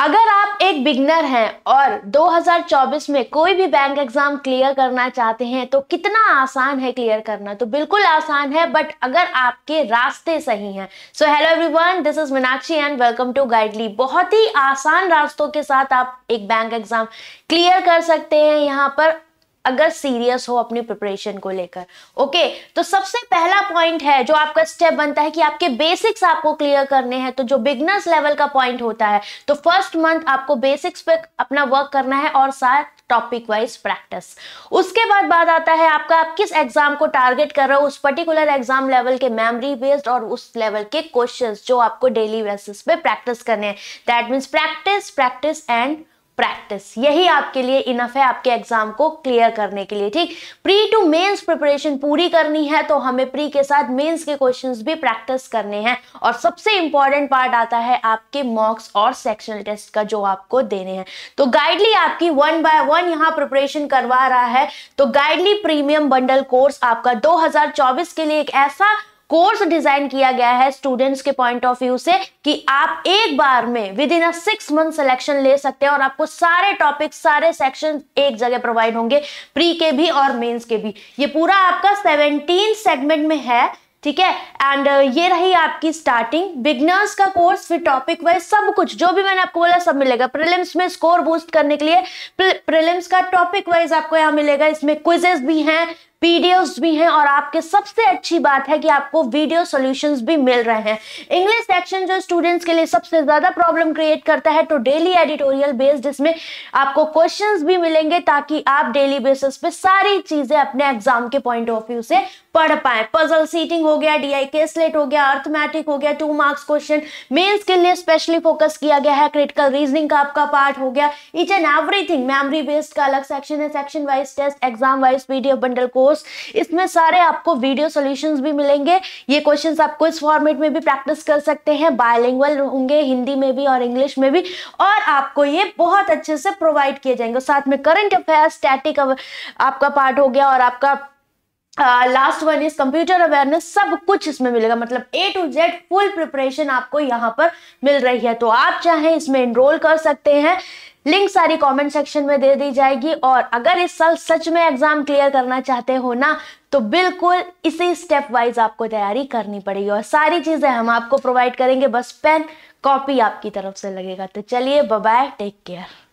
अगर आप एक बिगनर हैं और 2024 में कोई भी बैंक एग्जाम क्लियर करना चाहते हैं तो कितना आसान है क्लियर करना तो बिल्कुल आसान है बट अगर आपके रास्ते सही हैं so hello everyone this is Meenakshi and welcome to Guidely बहुत ही आसान रास्तों के साथ आप एक बैंक एग्जाम क्लियर कर सकते हैं यहाँ पर अगर सीरियस हो अपनी प्रिपरेशन को लेकर ओके तो सबसे पहला पॉइंट है जो आपका स्टेप बनता है कि आपके बेसिक्स आपको क्लियर करने हैं तो जो बिगनर्स लेवल का पॉइंट होता है तो फर्स्ट मंथ आपको बेसिक्स पे अपना वर्क करना है और साथ टॉपिक वाइज प्रैक्टिस उसके बाद बात आता है आपका आप किस एग्जाम को टारगेट कर रहे हो उस पर्टिकुलर एग्जाम लेवल के मेमोरी बेस्ड और उस लेवल के क्वेश्चन जो आपको डेली बेसिस पे प्रैक्टिस करने हैं that means practice practice and practice यही आपके लिए इनफ है आपके एग्जाम को क्लियर करने के लिए ठीक प्री टू मेंस प्रिपरेशन पूरी करनी है तो हमें प्री के साथ मेंस के क्वेश्चंस भी प्रैक्टिस करने हैं और सबसे इंपॉर्टेंट पार्ट आता है आपके मॉक्स और सेक्शनल टेस्ट का जो आपको देने हैं तो गाइडली आपकी वन बाय वन यहाँ प्रिपरेशन करवा रहा है तो गाइडली प्रीमियम बंडल कोर्स आपका दो के लिए एक ऐसा कोर्स डिजाइन किया गया है स्टूडेंट्स के पॉइंट ऑफ व्यू से कि आप एक बार में within six month selection ले सकते हैं और आपको सारे टॉपिक सारे सेक्शन एक जगह प्रोवाइड होंगे प्री के भी और मेन्स के भी ये पूरा आपका सेवनटीन सेगमेंट में है ठीक है एंड uh, ये रही आपकी स्टार्टिंग बिगनर्स का कोर्स फिर टॉपिक वाइज सब कुछ जो भी मैंने आपको बोला सब मिलेगा प्रीलिम्स में स्कोर बूस्ट करने के लिए प्रीलिम्स का टॉपिक वाइज आपको यहाँ मिलेगा इसमें क्विजेस भी हैं पीडीएफ्स भी हैं और आपके सबसे अच्छी बात है कि आपको वीडियो सॉल्यूशंस भी मिल रहे हैं इंग्लिश सेक्शन जो स्टूडेंट्स के लिए सबसे ज़्यादा प्रॉब्लम क्रिएट करता है तो डेली एडिटोरियल बेस्ड जिसमें आपको क्वेश्चंस भी मिलेंगे ताकि आप डेली बेसिस पे सारी चीज़ें अपने एग्जाम के पॉइंट ऑफ व्यू से पढ़ पाए पजल सीटिंग हो गया डी आई के स्लेट हो गया अर्थमैटिक हो गया टू मार्क्स क्वेश्चन मेन्स के लिए स्पेशली फोकस किया गया है क्रिटिकल रीजनिंग का आपका पार्ट हो गया each and everything memory based का अलग सेक्शन है section wise test exam wise PDF bundle course course इसमें सारे आपको वीडियो सोल्यूशन भी मिलेंगे ये क्वेश्चन आपको इस फॉर्मेट में भी प्रैक्टिस कर सकते हैं बायलिंगल होंगे हिंदी में भी और इंग्लिश में भी और आपको ये बहुत अच्छे से प्रोवाइड किए जाएंगे साथ में करंट अफेयर स्टैटिक आपका पार्ट हो गया और आपका last one is computer awareness सब कुछ इसमें मिलेगा मतलब A to Z full preparation आपको यहाँ पर मिल रही है तो आप चाहे इसमें इनरोल कर सकते हैं लिंक सारी कमेंट सेक्शन में दे दी जाएगी और अगर इस साल सच में एग्जाम क्लियर करना चाहते हो ना तो बिल्कुल इसी स्टेप वाइज आपको तैयारी करनी पड़ेगी और सारी चीजें हम आपको प्रोवाइड करेंगे बस पेन कॉपी आपकी तरफ से लगेगा तो चलिए बाय टेक केयर